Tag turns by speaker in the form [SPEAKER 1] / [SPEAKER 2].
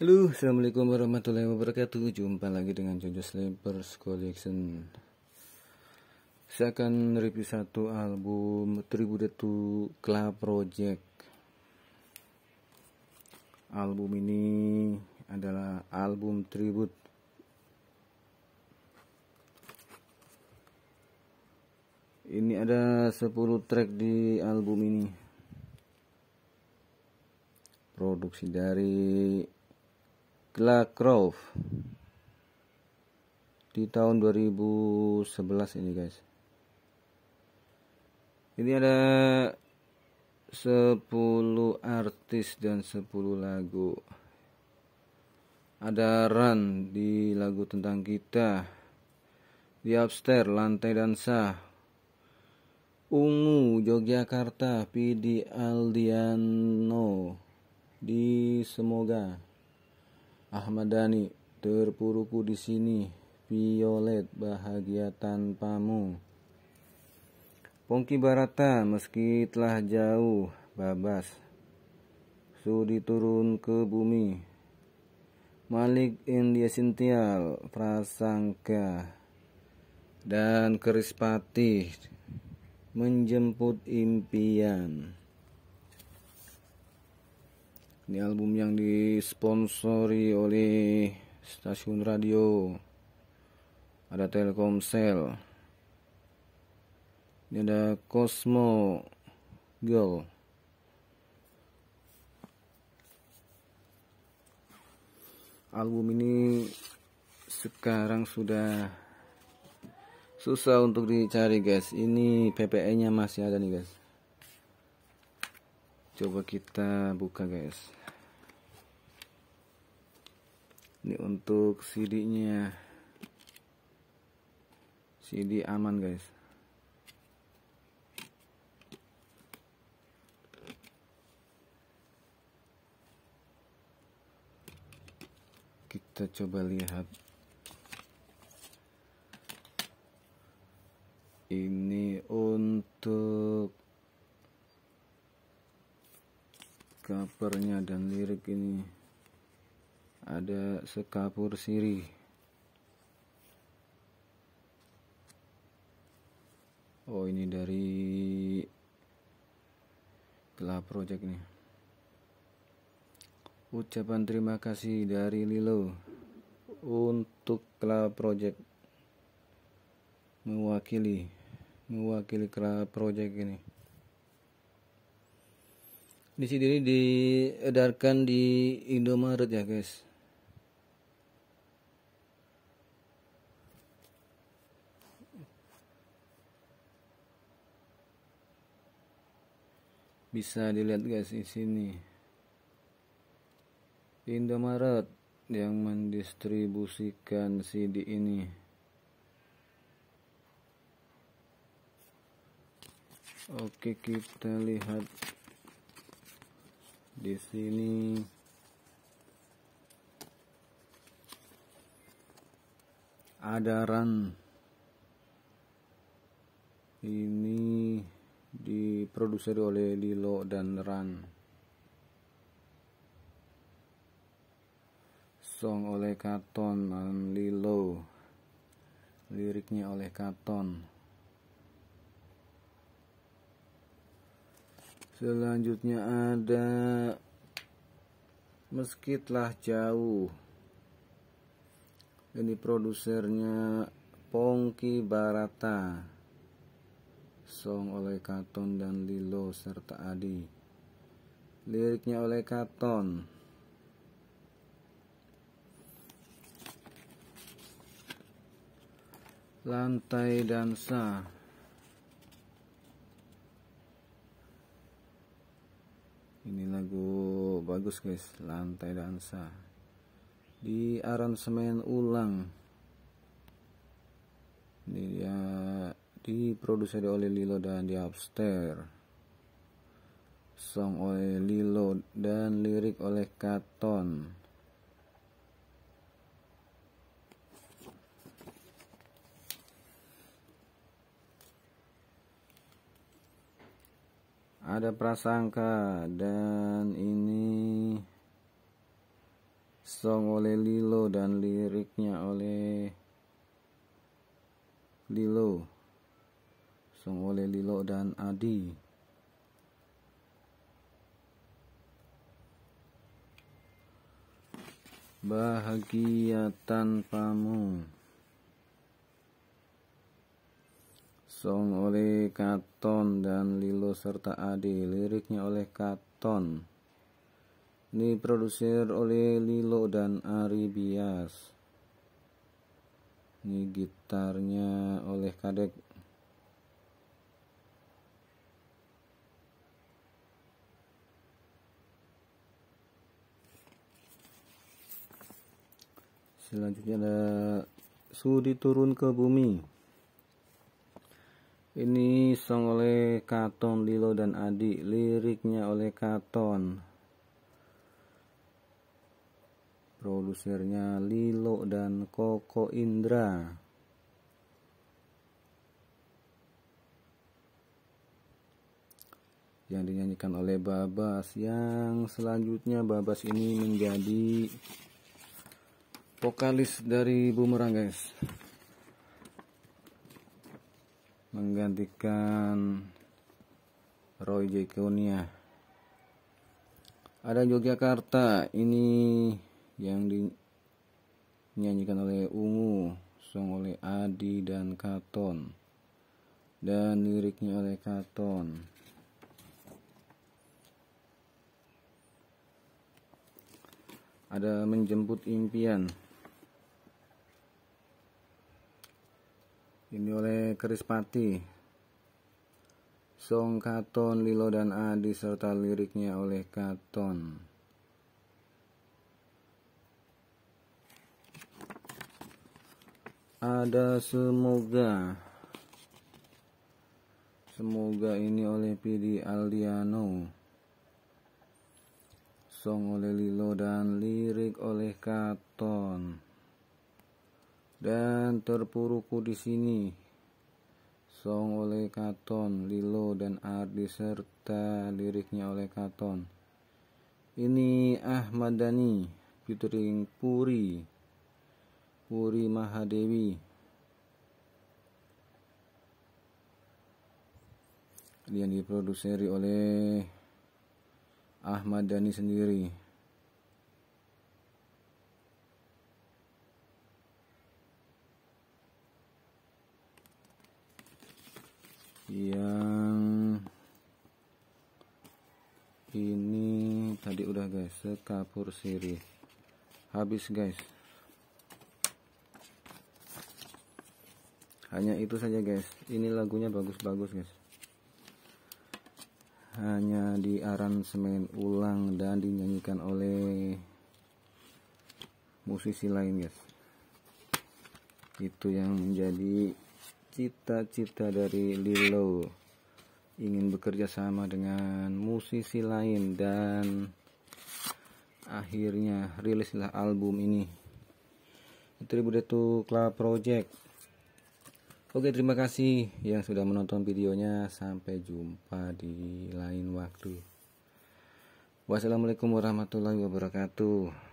[SPEAKER 1] Halo, Assalamualaikum warahmatullahi wabarakatuh Jumpa lagi dengan Jojo Slippers Collection Saya akan review satu album Tribute to Club Project Album ini adalah album tribute Ini ada 10 track di album ini Produksi dari La Crow di tahun 2011 ini guys ini ada 10 artis dan 10 lagu ada Run di lagu tentang kita di Upstairs Lantai Dansa Ungu Yogyakarta Pidi Aldiano di Semoga Ahmad Dhani, terpuruku di sini, Violet bahagia tanpamu. Pongki Barata, meski telah jauh, babas, sudi turun ke bumi. Malik India Sintial, Prasangka, dan Kerispati menjemput impian. Ini album yang disponsori oleh stasiun radio. Ada Telkomsel. Ini ada Cosmo Girl. Album ini sekarang sudah susah untuk dicari guys. Ini PPE-nya masih ada nih guys coba kita buka guys ini untuk CD nya CD aman guys kita coba lihat covernya dan lirik ini ada sekapur sirih oh ini dari kelab project nih ucapan terima kasih dari Lilo untuk kelab Project mewakili mewakili kelab Project ini di sini diedarkan di Indomaret ya guys bisa dilihat guys di sini Indomaret yang mendistribusikan CD ini oke kita lihat di sini ada run ini diproduksi oleh Lilo dan Run song oleh Katon dan Lilo liriknya oleh Katon Selanjutnya ada Meski telah jauh Ini produsernya Pongki Barata Song oleh Katon dan Lilo serta Adi Liriknya oleh Katon Lantai Dansa bagus guys lantai dansa di aransemen ulang ini dia diproduksi oleh Lilo dan di Upstairs song oleh Lilo dan lirik oleh Katon ada prasangka dan ini song oleh Lilo dan liriknya oleh Lilo song oleh Lilo dan Adi bahagia tanpamu song oleh Katon dan Lilo serta Ade liriknya oleh Katon produser oleh Lilo dan Ari Bias ini gitarnya oleh Kadek selanjutnya ada Sudi turun ke bumi ini song oleh Katon, Lilo, dan Adi Liriknya oleh Katon Produsernya Lilo dan Koko Indra Yang dinyanyikan oleh Babas Yang selanjutnya Babas ini menjadi Vokalis dari Bumerang guys menggantikan Roy Jekonia ada Yogyakarta ini yang dinyanyikan oleh Ungu song oleh Adi dan Katon dan liriknya oleh Katon ada menjemput impian ini oleh Krispati Song Katon, Lilo dan Adi serta liriknya oleh Katon ada semoga semoga ini oleh Pidi Aldiano song oleh Lilo dan lirik oleh Katon dan terpurukku di sini. Song oleh Katon, Lilo dan Ardi serta liriknya oleh Katon. Ini Ahmad Dhani featuring Puri. Puri Mahadewi. Yang diproduksi oleh Ahmad Dhani sendiri. yang ini tadi udah guys sekapur sirih habis guys hanya itu saja guys ini lagunya bagus-bagus guys hanya di aransemen ulang dan dinyanyikan oleh musisi lain guys itu yang menjadi cita-cita dari Lilo ingin bekerja sama dengan musisi lain dan akhirnya rilislah album ini Tribute to Club Project Oke terima kasih yang sudah menonton videonya sampai jumpa di lain waktu Wassalamualaikum warahmatullahi wabarakatuh